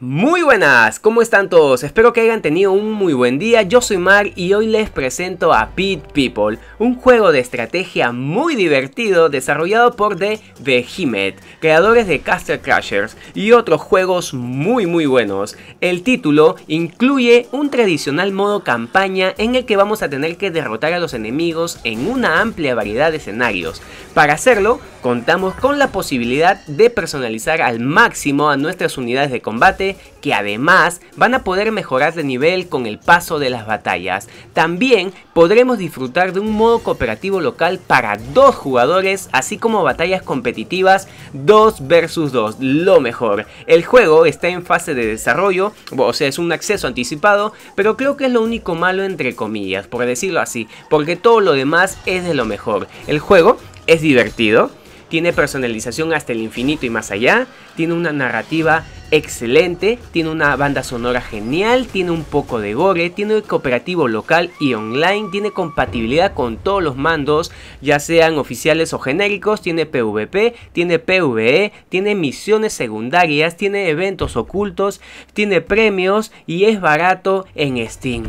Muy buenas, ¿cómo están todos? Espero que hayan tenido un muy buen día, yo soy Mar y hoy les presento a Pit People, un juego de estrategia muy divertido desarrollado por The Behemoth, creadores de Castle Crashers y otros juegos muy muy buenos. El título incluye un tradicional modo campaña en el que vamos a tener que derrotar a los enemigos en una amplia variedad de escenarios. Para hacerlo, contamos con la posibilidad de personalizar al máximo a nuestras unidades de combate que además van a poder mejorar de nivel con el paso de las batallas. También podremos disfrutar de un modo cooperativo local para dos jugadores, así como batallas competitivas 2 versus 2, lo mejor. El juego está en fase de desarrollo, o sea, es un acceso anticipado, pero creo que es lo único malo entre comillas, por decirlo así, porque todo lo demás es de lo mejor. El juego es divertido, tiene personalización hasta el infinito y más allá, tiene una narrativa excelente, tiene una banda sonora genial, tiene un poco de gore, tiene cooperativo local y online, tiene compatibilidad con todos los mandos, ya sean oficiales o genéricos, tiene PvP, tiene PvE, tiene misiones secundarias, tiene eventos ocultos, tiene premios y es barato en Steam.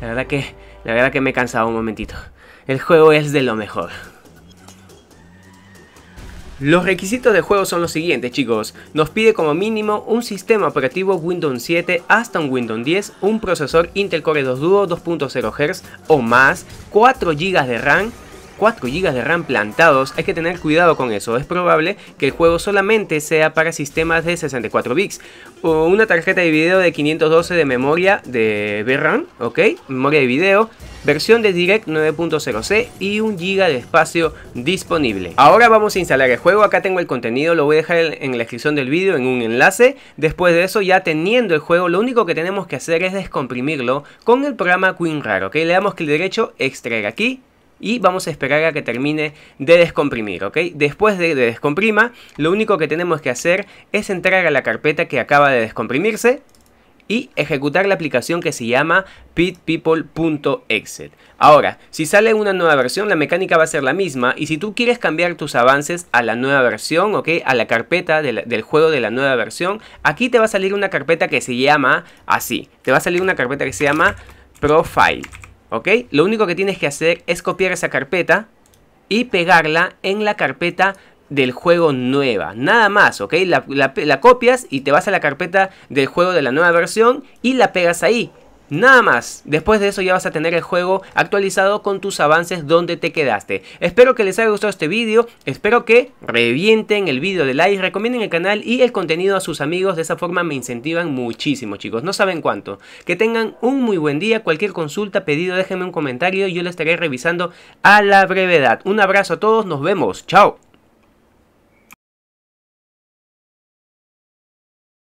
La verdad que, la verdad que me he cansado un momentito. El juego es de lo mejor. Los requisitos de juego son los siguientes chicos, nos pide como mínimo un sistema operativo Windows 7 hasta un Windows 10, un procesador Intel Core 2 Duo 2.0 Hz o más, 4 GB de RAM, 4 GB de RAM plantados, hay que tener cuidado con eso, es probable que el juego solamente sea para sistemas de 64 bits, o una tarjeta de video de 512 de memoria de VRAM, ok, memoria de video, versión de Direct 9.0C y 1 GB de espacio disponible. Ahora vamos a instalar el juego, acá tengo el contenido, lo voy a dejar en la descripción del vídeo en un enlace. Después de eso ya teniendo el juego, lo único que tenemos que hacer es descomprimirlo con el programa WinRAR, ¿ok? Le damos clic derecho, extraer aquí y vamos a esperar a que termine de descomprimir, ¿ok? Después de, de, descomprima, lo único que tenemos que hacer es entrar a la carpeta que acaba de descomprimirse y ejecutar la aplicación que se llama pitpeople.exe. Ahora, si sale una nueva versión, la mecánica va a ser la misma y si tú quieres cambiar tus avances a la nueva versión, ¿ok? A la carpeta del juego de la nueva versión, aquí te va a salir una carpeta que se llama así. Te va a salir una carpeta que se llama profile, ¿ok? Lo único que tienes que hacer es copiar esa carpeta y pegarla en la carpeta del juego nueva. Nada más, ¿ok? La, copias y te vas a la carpeta del juego de la nueva versión y la pegas ahí. Nada más, después de eso ya vas a tener el juego actualizado con tus avances donde te quedaste. Espero que les haya gustado este vídeo, espero que revienten el vídeo de like, recomienden el canal y el contenido a sus amigos, de esa forma me incentivan muchísimo chicos, no saben cuánto. Que tengan un muy buen día, cualquier consulta, pedido, déjenme un comentario y yo lo estaré revisando a la brevedad. Un abrazo a todos, nos vemos, chao.